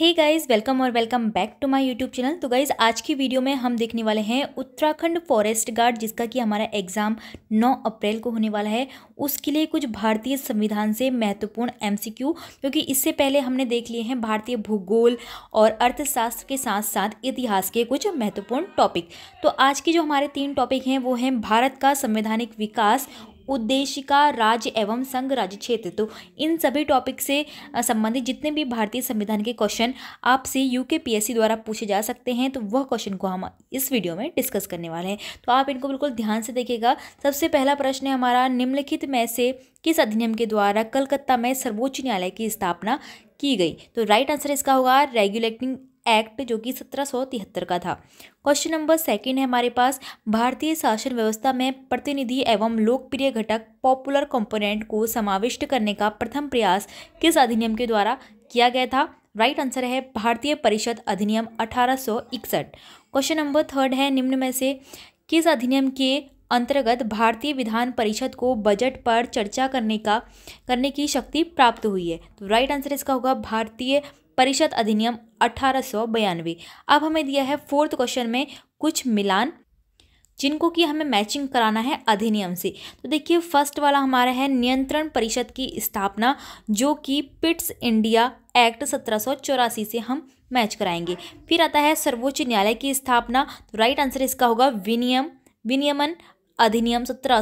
हे guys welcome और welcome back to my YouTube channel तो guys आज की वीडियो में हम देखने वाले हैं उत्तराखंड फॉरेस्ट गार्ड जिसका कि हमारा एग्ज़ाम 9 अप्रैल को होने वाला है उसके लिए कुछ भारतीय संविधान से महत्वपूर्ण एमसीक्यू क्योंकि इससे पहले हमने देख लिए हैं भारतीय भूगोल और अर्थशास्त्र के साथ साथ इतिहास के कुछ महत्वपूर्ण टॉपिक तो आज के जो हमारे तीन टॉपिक हैं वो हैं भारत का संवैधानिक विकास उद्देशिका राज्य एवं संघ राज्य क्षेत्र तो इन सभी टॉपिक से संबंधित जितने भी भारतीय संविधान के क्वेश्चन आपसे यू के द्वारा पूछे जा सकते हैं तो वह क्वेश्चन को हम इस वीडियो में डिस्कस करने वाले हैं तो आप इनको बिल्कुल ध्यान से देखिएगा सबसे पहला प्रश्न है हमारा निम्नलिखित में से किस अधिनियम के द्वारा कलकत्ता में सर्वोच्च न्यायालय की स्थापना की गई तो राइट आंसर इसका होगा रेगुलेटिंग एक्ट जो कि सत्रह का था क्वेश्चन नंबर सेकंड है हमारे पास भारतीय शासन व्यवस्था में प्रतिनिधि एवं लोकप्रिय घटक पॉपुलर कंपोनेंट को समाविष्ट करने का प्रथम प्रयास किस अधिनियम के द्वारा किया गया था राइट right आंसर है भारतीय परिषद अधिनियम अठारह क्वेश्चन नंबर थर्ड है निम्न में से किस अधिनियम के अंतर्गत भारतीय विधान परिषद को बजट पर चर्चा करने का करने की शक्ति प्राप्त हुई है तो राइट आंसर इसका होगा भारतीय परिषद अधिनियम अठारह अब हमें दिया है फोर्थ क्वेश्चन में कुछ मिलान जिनको कि हमें मैचिंग कराना है अधिनियम से तो देखिए फर्स्ट वाला हमारा है नियंत्रण परिषद की स्थापना जो कि पिट्स इंडिया एक्ट सत्रह से हम मैच कराएंगे फिर आता है सर्वोच्च न्यायालय की स्थापना तो राइट आंसर इसका होगा विनियम विनियमन अधिनियम सत्रह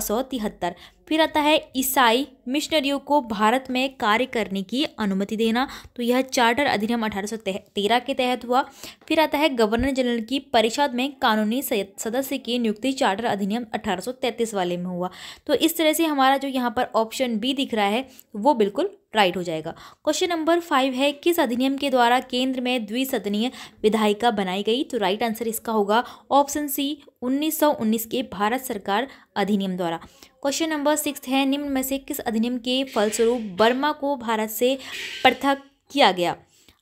फिर आता है ईसाई मिशनरियों को भारत में कार्य करने की अनुमति देना तो यह चार्टर अधिनियम अठारह तेरह के तहत हुआ फिर आता है गवर्नर जनरल की परिषद में कानूनी सदस्य की नियुक्ति चार्टर अधिनियम तैंतीस वाले में हुआ तो इस तरह से हमारा जो यहाँ पर ऑप्शन बी दिख रहा है वो बिल्कुल राइट हो जाएगा क्वेश्चन नंबर फाइव है किस अधिनियम के द्वारा केंद्र में द्विसदनीय विधायिका बनाई गई तो राइट आंसर इसका होगा ऑप्शन सी 1919 के भारत सरकार अधिनियम द्वारा क्वेश्चन नंबर सिक्स है निम्न में से किस अधिनियम के फलस्वरूप बर्मा को भारत से पृथक किया गया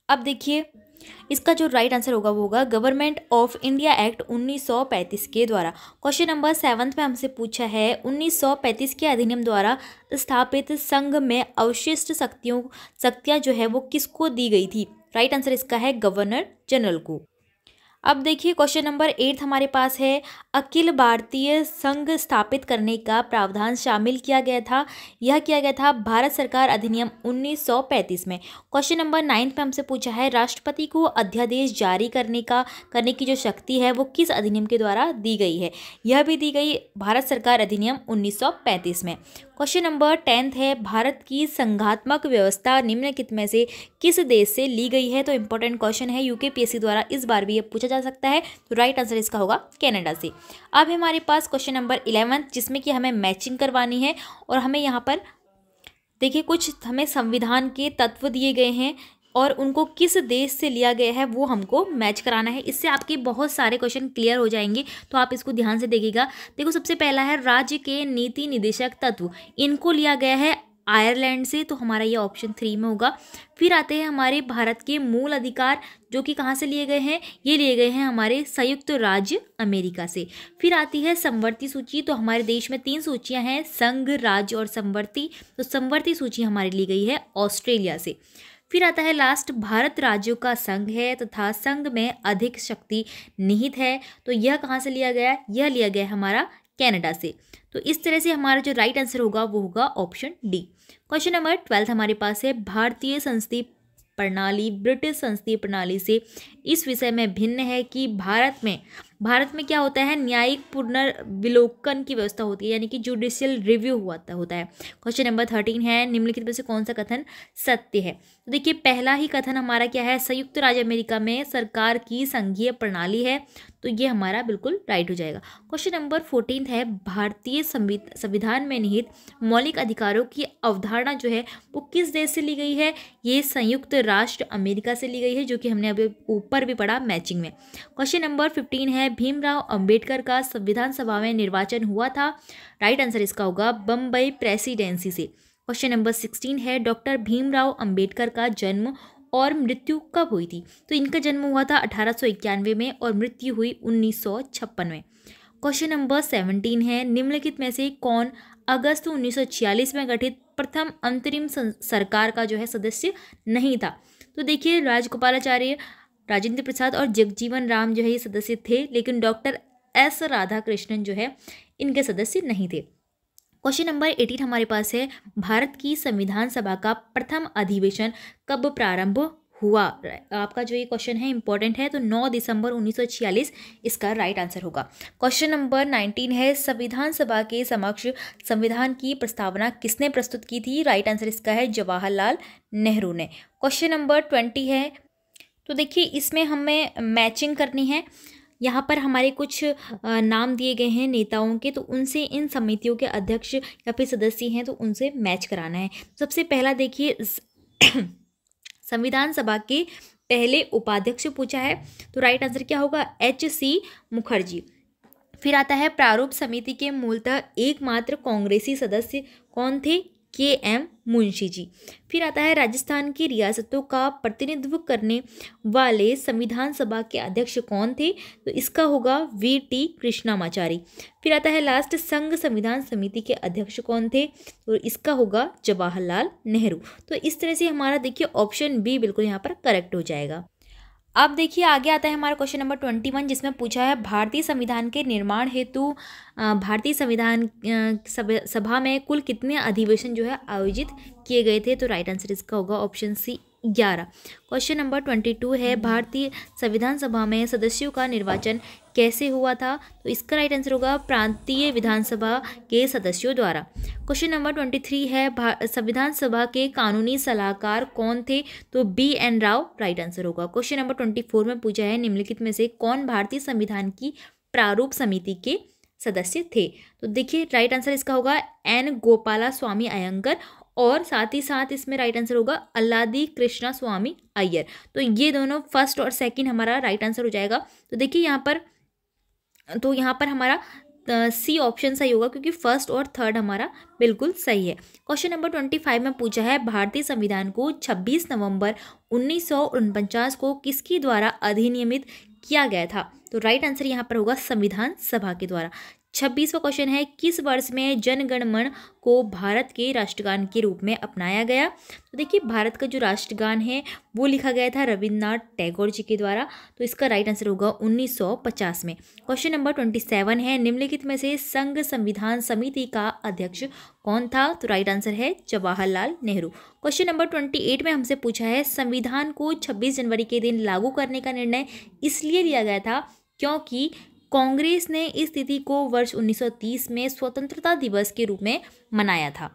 अब देखिए इसका जो राइट आंसर होगा वो होगा गवर्नमेंट ऑफ इंडिया एक्ट 1935 के द्वारा क्वेश्चन नंबर सेवन्थ में हमसे पूछा है 1935 के अधिनियम द्वारा स्थापित संघ में अवशिष्ट शक्तियों शक्तियाँ जो है वो किसको दी गई थी राइट आंसर इसका है गवर्नर जनरल को अब देखिए क्वेश्चन नंबर एट हमारे पास है अखिल भारतीय संघ स्थापित करने का प्रावधान शामिल किया गया था यह किया गया था भारत सरकार अधिनियम 1935 में क्वेश्चन नंबर नाइन्थ में हमसे पूछा है राष्ट्रपति को अध्यादेश जारी करने का करने की जो शक्ति है वो किस अधिनियम के द्वारा दी गई है यह भी दी गई भारत सरकार अधिनियम उन्नीस में क्वेश्चन नंबर टेंथ है भारत की संघात्मक व्यवस्था निम्नलिखित में से किस देश से ली गई है तो इंपॉर्टेंट क्वेश्चन है यूके पी द्वारा इस बार भी ये पूछा जा सकता है तो राइट आंसर इसका होगा कैनेडा से अब हमारे पास क्वेश्चन नंबर इलेवंथ जिसमें कि हमें मैचिंग करवानी है और हमें यहाँ पर देखिए कुछ हमें संविधान के तत्व दिए गए हैं और उनको किस देश से लिया गया है वो हमको मैच कराना है इससे आपके बहुत सारे क्वेश्चन क्लियर हो जाएंगे तो आप इसको ध्यान से देखिएगा देखो सबसे पहला है राज्य के नीति निदेशक तत्व इनको लिया गया है आयरलैंड से तो हमारा ये ऑप्शन थ्री में होगा फिर आते हैं हमारे भारत के मूल अधिकार जो कि कहाँ से लिए गए हैं ये लिए गए हैं हमारे संयुक्त राज्य अमेरिका से फिर आती है संवर्ती सूची तो हमारे देश में तीन सूचियाँ हैं संघ राज्य और संवर्ती तो संवर्ती सूची हमारी ली गई है ऑस्ट्रेलिया से फिर आता है लास्ट भारत राज्यों का संघ है तथा तो संघ में अधिक शक्ति निहित है तो यह कहाँ से लिया गया यह लिया गया हमारा कैनेडा से तो इस तरह से हमारा जो राइट आंसर होगा वो होगा option D question number twelfth हमारे पास है भारतीय संसदीय प्रणाली ब्रिटिश संसदीय प्रणाली से इस विषय में भिन्न है कि भारत में भारत में क्या होता है न्यायिक पुनर्विलोकन की व्यवस्था होती है यानी कि जुडिशियल रिव्यू हुआ होता है क्वेश्चन नंबर थर्टीन है निम्नलिखित में से कौन सा कथन सत्य है तो देखिए पहला ही कथन हमारा क्या है संयुक्त राज्य अमेरिका में सरकार की संघीय प्रणाली है तो ये हमारा बिल्कुल राइट हो जाएगा क्वेश्चन नंबर फोर्टीन है भारतीय संविधान में निहित मौलिक अधिकारों की अवधारणा जो है वो किस देश से ली गई है ये संयुक्त राष्ट्र अमेरिका से ली गई है जो कि हमने अभी ऊपर भी पढ़ा मैचिंग में क्वेश्चन नंबर फिफ्टीन है भीमराव अंबेडकर का संविधान सभा में निर्वाचन हुआ था राइट आंसर इसका होगा बम्बई प्रेसिडेंसी से क्वेश्चन नंबर सिक्सटीन है डॉक्टर भीमराव अंबेडकर का जन्म और मृत्यु कब हुई थी तो इनका जन्म हुआ था अठारह में और मृत्यु हुई उन्नीस में क्वेश्चन नंबर सेवनटीन है निम्नलिखित में से कौन अगस्त 1946 में गठित प्रथम अंतरिम सरकार का जो है सदस्य नहीं था तो देखिए राजगोपालाचार्य राजेंद्र प्रसाद और जगजीवन राम जो है ये सदस्य थे लेकिन डॉक्टर एस राधा कृष्णन जो है इनके सदस्य नहीं थे क्वेश्चन नंबर एटीन हमारे पास है भारत की संविधान सभा का प्रथम अधिवेशन कब प्रारंभ हुआ आपका जो ये क्वेश्चन है इंपॉर्टेंट है तो 9 दिसंबर 1946 इसका राइट आंसर होगा क्वेश्चन नंबर 19 है संविधान सभा के समक्ष संविधान की प्रस्तावना किसने प्रस्तुत की थी राइट आंसर इसका है जवाहरलाल नेहरू ने क्वेश्चन नंबर 20 है तो देखिए इसमें हमें मैचिंग करनी है यहाँ पर हमारे कुछ नाम दिए गए हैं नेताओं के तो उनसे इन समितियों के अध्यक्ष या फिर सदस्य हैं तो उनसे मैच कराना है सबसे पहला देखिए संविधान सभा के पहले उपाध्यक्ष पूछा है तो राइट आंसर क्या होगा एच सी मुखर्जी फिर आता है प्रारूप समिति के मूलतः एकमात्र कांग्रेसी सदस्य कौन थे के एम मुंशी जी फिर आता है राजस्थान की रियासतों का प्रतिनिधित्व करने वाले संविधान सभा के अध्यक्ष कौन थे तो इसका होगा वी टी कृष्णामाचारी फिर आता है लास्ट संघ संविधान समिति के अध्यक्ष कौन थे और तो इसका होगा जवाहरलाल नेहरू तो इस तरह से हमारा देखिए ऑप्शन बी बिल्कुल यहाँ पर करेक्ट हो जाएगा अब देखिए आगे आता है हमारा क्वेश्चन नंबर ट्वेंटी वन जिसमें पूछा है भारतीय संविधान के निर्माण हेतु भारतीय संविधान सभा में कुल कितने अधिवेशन जो है आयोजित किए गए थे तो राइट आंसर इसका होगा ऑप्शन सी ग्यारह क्वेश्चन नंबर ट्वेंटी टू है हम्म। भारतीय संविधान सभा में सदस्यों का निर्वाचन कैसे हुआ था तो इसका राइट आंसर होगा प्रांतीय विधानसभा के सदस्यों द्वारा क्वेश्चन नंबर ट्वेंटी थ्री है संविधान सभा के कानूनी सलाहकार कौन थे तो B N Rau right answer होगा क्वेश्चन नंबर ट्वेंटी फोर में पूछा है निम्नलिखित में से कौन भारतीय संविधान की प्रारूप समिति के सदस्य थे तो देखिए राइट आंसर इसका होगा एन गोपाला स्वामी अयंगर और साथ ही साथ इसमें राइट आंसर होगा अल्लादी कृष्णा स्वामी अय्यर तो ये दोनों फर्स्ट और सेकंड हमारा राइट आंसर हो जाएगा तो देखिए यहाँ पर तो यहाँ पर हमारा सी ऑप्शन सही होगा क्योंकि फर्स्ट और थर्ड हमारा बिल्कुल सही है क्वेश्चन नंबर ट्वेंटी फाइव में पूछा है भारतीय संविधान को छब्बीस नवंबर उन्नीस को किसके द्वारा अधिनियमित किया गया था तो राइट आंसर यहाँ पर होगा संविधान सभा के द्वारा छब्बीसवा क्वेश्चन है किस वर्ष में जनगणमन को भारत के राष्ट्रगान के रूप में अपनाया गया तो देखिए भारत का जो राष्ट्रगान है वो लिखा गया था रविन्द्रनाथ टैगोर जी के द्वारा तो इसका राइट आंसर होगा 1950 में क्वेश्चन नंबर 27 है निम्नलिखित में से संघ संविधान समिति का अध्यक्ष कौन था तो राइट आंसर है Jawaharlal Nehru question number twenty में हमसे पूछा है संविधान को छब्बीस जनवरी के दिन लागू करने का निर्णय इसलिए लिया गया था क्योंकि कांग्रेस ने इस तिथि को वर्ष 1930 में स्वतंत्रता दिवस के रूप में मनाया था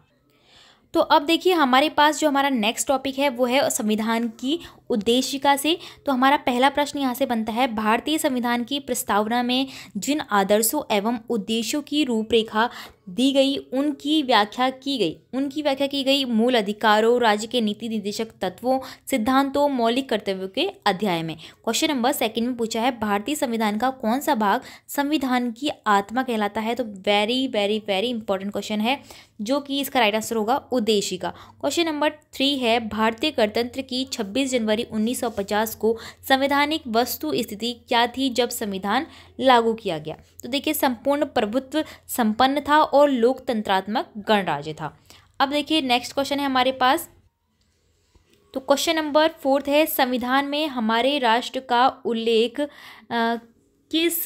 तो अब देखिए हमारे पास जो हमारा नेक्स्ट टॉपिक है वो है संविधान की उद्देशिका से तो हमारा पहला प्रश्न यहाँ से बनता है भारतीय संविधान की प्रस्तावना में जिन आदर्शों एवं उद्देश्यों की रूपरेखा दी गई उनकी व्याख्या की गई उनकी व्याख्या की गई मूल अधिकारों राज्य के नीति निर्देशक तत्वों सिद्धांतों मौलिक कर्तव्यों के अध्याय में क्वेश्चन नंबर सेकंड में पूछा है भारतीय संविधान का कौन सा भाग संविधान की आत्मा कहलाता है तो very very very important question है जो कि इसका राइट आंसर होगा उद्देश्य का क्वेश्चन नंबर थ्री है भारतीय गणतंत्र की छब्बीस जनवरी उन्नीस को संवैधानिक वस्तु स्थिति क्या थी जब संविधान लागू किया गया तो देखिए संपूर्ण प्रभुत्व संपन्न था और लोकतंत्रात्मक गणराज्य था अब देखिए नेक्स्ट क्वेश्चन है हमारे पास तो क्वेश्चन नंबर फोर्थ है संविधान में हमारे राष्ट्र का उल्लेख किस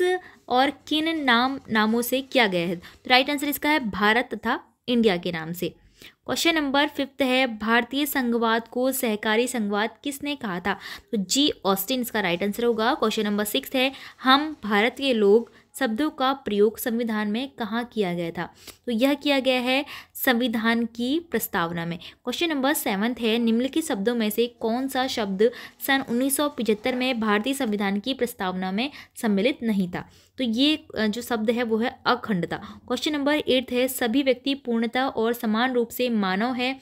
और किन नाम नामों से किया गया है तो राइट आंसर इसका है भारत तथा इंडिया के नाम से क्वेश्चन नंबर फिफ्थ है भारतीय संघवाद को सहकारी संघवाद किसने कहा था तो जी ऑस्टिन इसका राइट आंसर होगा क्वेश्चन नंबर सिक्स है हम भारत के लोग शब्दों का प्रयोग संविधान में कहाँ किया गया था तो यह किया गया है संविधान की प्रस्तावना में क्वेश्चन नंबर सेवन्थ है निम्नलिखित शब्दों में से कौन सा शब्द सन 1975 में भारतीय संविधान की प्रस्तावना में सम्मिलित नहीं था तो ये जो शब्द है वो है अखंडता क्वेश्चन नंबर एट है सभी व्यक्ति पूर्णता और समान रूप से मानव है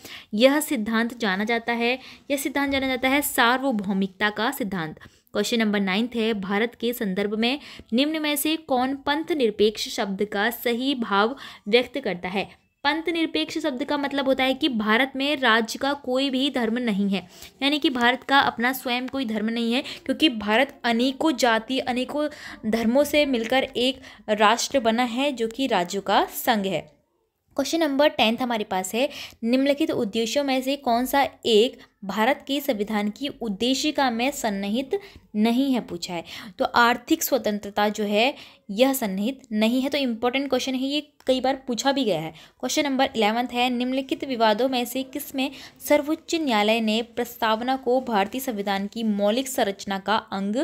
यह सिद्धांत जाना जाता है यह सिद्धांत जाना जाता है सार्वभौमिकता का सिद्धांत क्वेश्चन नंबर नाइन्थ है भारत के संदर्भ में निम्न में से कौन पंथ निरपेक्ष शब्द का सही भाव व्यक्त करता है पंथ निरपेक्ष शब्द का मतलब होता है कि भारत में राज्य का कोई भी धर्म नहीं है यानी कि भारत का अपना स्वयं कोई धर्म नहीं है क्योंकि भारत अनेकों जाति अनेकों धर्मों से मिलकर एक राष्ट्र बना है जो कि राज्यों का संघ है क्वेश्चन नंबर टेंथ हमारे पास है निम्नलिखित उद्देश्यों में से कौन सा एक भारत के संविधान की उद्देशिका में सन्निहित नहीं है पूछा है तो आर्थिक स्वतंत्रता जो है यह सन्निहित नहीं है तो इम्पोर्टेंट क्वेश्चन है ये कई बार पूछा भी गया है क्वेश्चन नंबर इलेवंथ है निम्नलिखित विवादों में से किस में सर्वोच्च न्यायालय ने प्रस्तावना को भारतीय संविधान की मौलिक संरचना का अंग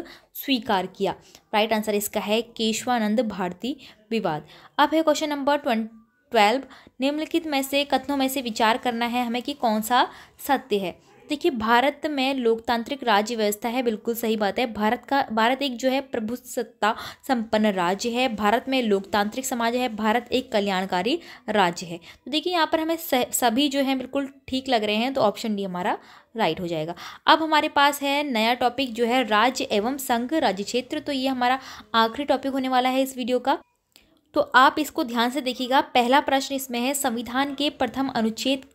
स्वीकार किया राइट आंसर इसका है केशवानंद भारती विवाद अब है क्वेश्चन नंबर ट्वेंट ट्वेल्व निम्नलिखित में से कथनों में से विचार करना है हमें कि कौन सा सत्य है देखिए भारत में लोकतांत्रिक राज्य व्यवस्था है बिल्कुल सही बात है भारत का भारत एक जो है प्रभु सत्ता संपन्न राज्य है भारत में लोकतांत्रिक समाज है भारत एक कल्याणकारी राज्य है तो देखिए यहाँ पर हमें सभी जो है बिल्कुल ठीक लग रहे हैं तो ऑप्शन डी हमारा राइट हो जाएगा अब हमारे पास है नया टॉपिक जो है राज्य एवं संघ राज्य क्षेत्र तो ये हमारा आखिरी टॉपिक होने वाला है इस वीडियो का तो आप इसको ध्यान से देखिएगा पहला प्रश्न इसमें है संविधान के प्रथम अनुच्छेद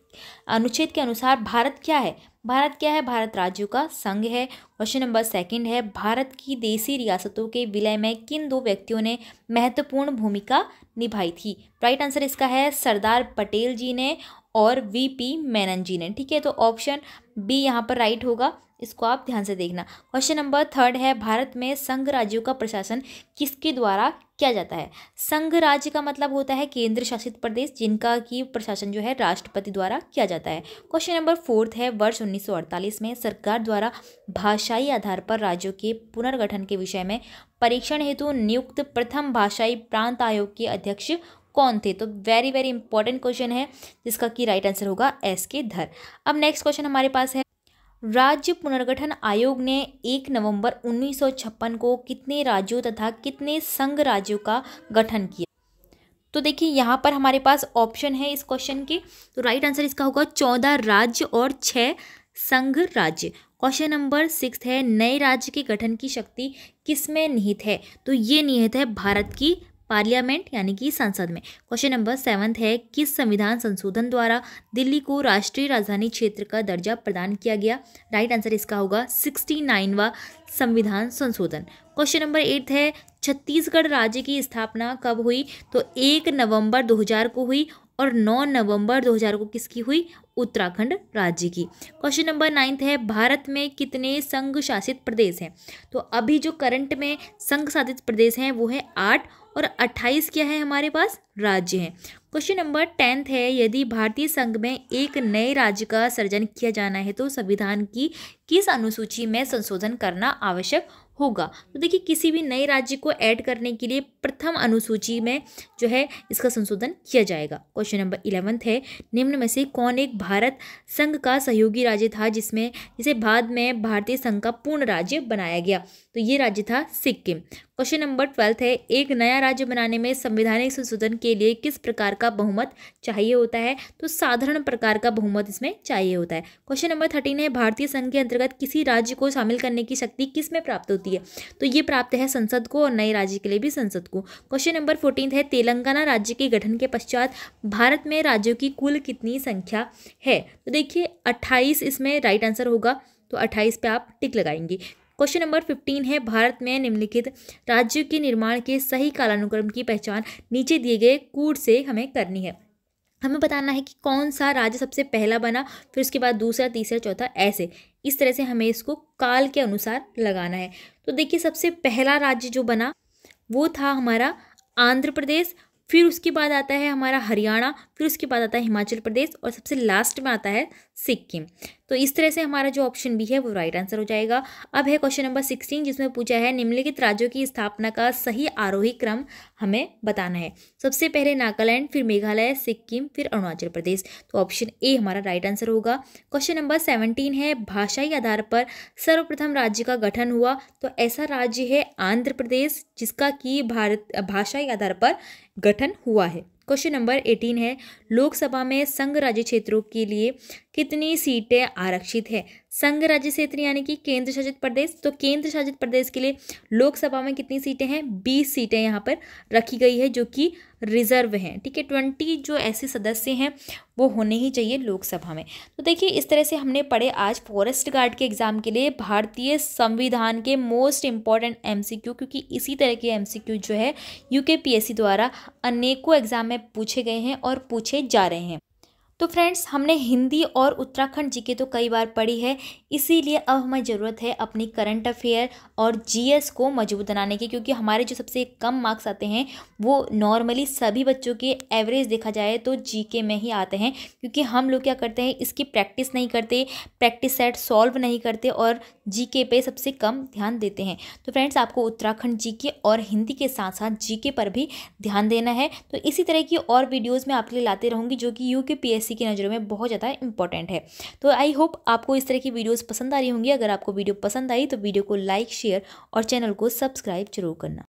अनुच्छेद के अनुसार भारत क्या है भारत क्या है भारत राज्यों का संघ है क्वेश्चन नंबर सेकंड है भारत की देसी रियासतों के विलय में किन दो व्यक्तियों ने महत्वपूर्ण भूमिका निभाई थी राइट आंसर इसका है सरदार पटेल जी ने और वी पी मैनन जी ने ठीक है तो ऑप्शन बी यहाँ पर राइट होगा इसको आप ध्यान से देखना क्वेश्चन नंबर थर्ड है भारत में संघ राज्यों का प्रशासन किसके द्वारा किया जाता है संघ राज्य का मतलब होता है केंद्र शासित प्रदेश जिनका की प्रशासन जो है राष्ट्रपति द्वारा किया जाता है क्वेश्चन नंबर फोर्थ है वर्ष 1948 में सरकार द्वारा भाषाई आधार पर राज्यों के पुनर्गठन के विषय में परीक्षण हेतु नियुक्त प्रथम भाषाई प्रांत आयोग के अध्यक्ष कौन थे तो वेरी वेरी इंपॉर्टेंट क्वेश्चन है जिसका कि राइट आंसर होगा एस के धर अब नेक्स्ट क्वेश्चन हमारे पास है राज्य पुनर्गठन आयोग ने एक नवंबर 1956 को कितने राज्यों तथा कितने संघ राज्यों का गठन किया तो देखिए यहाँ पर हमारे पास ऑप्शन है इस क्वेश्चन के तो राइट आंसर इसका होगा चौदह राज्य और छः संघ राज्य क्वेश्चन नंबर सिक्स है नए राज्य के गठन की शक्ति किसमें निहित है तो ये निहित है भारत की पार्लियामेंट यानी कि संसद में क्वेश्चन नंबर सेवन्थ है किस संविधान संशोधन द्वारा दिल्ली को राष्ट्रीय राजधानी क्षेत्र का दर्जा प्रदान किया गया राइट आंसर इसका होगा सिक्सटी नाइनवा संविधान संशोधन क्वेश्चन नंबर एट है छत्तीसगढ़ राज्य की स्थापना कब हुई तो एक नवंबर 2000 को हुई और 9 नवंबर 2000 को किसकी हुई उत्तराखंड राज्य की क्वेश्चन नंबर नाइन्थ है भारत में कितने संघ शासित प्रदेश हैं तो अभी जो करंट में संघ शासित प्रदेश हैं वो है आठ और 28 क्या है हमारे पास राज्य हैं क्वेश्चन नंबर टेंथ है यदि भारतीय संघ में एक नए राज्य का सृजन किया जाना है तो संविधान की किस अनुसूची में संशोधन करना आवश्यक होगा तो देखिए किसी भी नए राज्य को ऐड करने के लिए प्रथम अनुसूची में जो है इसका संशोधन किया जाएगा क्वेश्चन नंबर इलेवंथ है निम्न में से कौन एक भारत संघ का सहयोगी राज्य था जिसमें जिसे बाद में भारतीय संघ का पूर्ण राज्य बनाया गया तो ये राज्य था सिक्किम क्वेश्चन नंबर ट्वेल्थ है एक नया राज्य बनाने में संवैधानिक संशोधन के लिए किस प्रकार का बहुमत चाहिए होता है तो साधारण प्रकार का बहुमत इसमें चाहिए होता है क्वेश्चन नंबर थर्टीन है भारतीय संघ के अंतर्गत किसी राज्य को शामिल करने की शक्ति किस में प्राप्त होती होती है तो ये प्राप्त है संसद को और नए राज्य के लिए भी संसद को क्वेश्चन नंबर फोर्टीन है तेलंगाना राज्य के गठन के पश्चात भारत में राज्यों की कुल कितनी संख्या है तो देखिए अट्ठाईस इसमें राइट आंसर होगा तो अट्ठाईस पे आप टिक लगाएंगे क्वेश्चन नंबर फिफ्टीन है भारत में निम्नलिखित राज्यों के निर्माण के सही कालानुक्रम की पहचान नीचे दिए गए कूट से हमें करनी है हमें बताना है कि कौन सा राज्य सबसे पहला बना फिर उसके बाद दूसरा तीसरा चौथा ऐसे इस तरह से हमें इसको काल के अनुसार लगाना है तो देखिए सबसे पहला राज्य जो बना वो था हमारा आंध्र प्रदेश फिर उसके बाद आता है हमारा हरियाणा फिर उसके बाद आता है हिमाचल प्रदेश और सबसे लास्ट में आता है सिक्किम तो इस तरह से हमारा जो ऑप्शन बी है वो राइट आंसर हो जाएगा अब है क्वेश्चन नंबर सिक्सटीन जिसमें पूछा है निम्नलिखित राज्यों की स्थापना का सही आरोही क्रम हमें बताना है सबसे पहले नागालैंड फिर मेघालय सिक्किम फिर अरुणाचल प्रदेश तो ऑप्शन ए हमारा राइट आंसर होगा क्वेश्चन नंबर सेवनटीन है भाषाई आधार पर सर्वप्रथम राज्य का गठन हुआ तो ऐसा राज्य है आंध्र प्रदेश जिसका कि भारत भाषाई आधार पर गठन हुआ है क्वेश्चन नंबर एटीन है लोकसभा में संघ राज्य क्षेत्रों के लिए कितनी सीटें आरक्षित है संघ राज्य क्षेत्र यानी कि केंद्र शासित प्रदेश तो केंद्र शासित प्रदेश के लिए लोकसभा में कितनी सीटें हैं बीस सीटें यहाँ पर रखी गई है जो कि रिजर्व हैं ठीक है ट्वेंटी जो ऐसे सदस्य हैं वो होने ही चाहिए लोकसभा में तो देखिए इस तरह से हमने पढ़े आज फॉरेस्ट गार्ड के एग्ज़ाम के लिए भारतीय संविधान के मोस्ट इंपॉर्टेंट एम क्योंकि इसी तरह के एम जो है यू द्वारा अनेकों एग्ज़ाम में पूछे गए हैं और पूछे जा रहे हैं तो फ्रेंड्स हमने हिंदी और उत्तराखंड जी के तो कई बार पढ़ी है इसीलिए अब हमें ज़रूरत है अपनी करंट अफेयर और जीएस को मजबूत बनाने की क्योंकि हमारे जो सबसे कम मार्क्स आते हैं वो नॉर्मली सभी बच्चों के एवरेज देखा जाए तो जीके में ही आते हैं क्योंकि हम लोग क्या करते हैं इसकी प्रैक्टिस नहीं करते प्रैक्टिस सेट सॉल्व नहीं करते और जीके पे सबसे कम ध्यान देते हैं तो फ्रेंड्स आपको उत्तराखंड जीके और हिंदी के साथ साथ जीके पर भी ध्यान देना है तो इसी तरह की और वीडियोस मैं आपके लिए लाते रहूँगी जो कि यू के सी की नज़रों में बहुत ज़्यादा इंपॉर्टेंट है तो आई होप आपको इस तरह की वीडियोज़ पसंद आ रही होंगी अगर आपको वीडियो पसंद आई तो वीडियो को लाइक शेयर और चैनल को सब्सक्राइब जरूर करना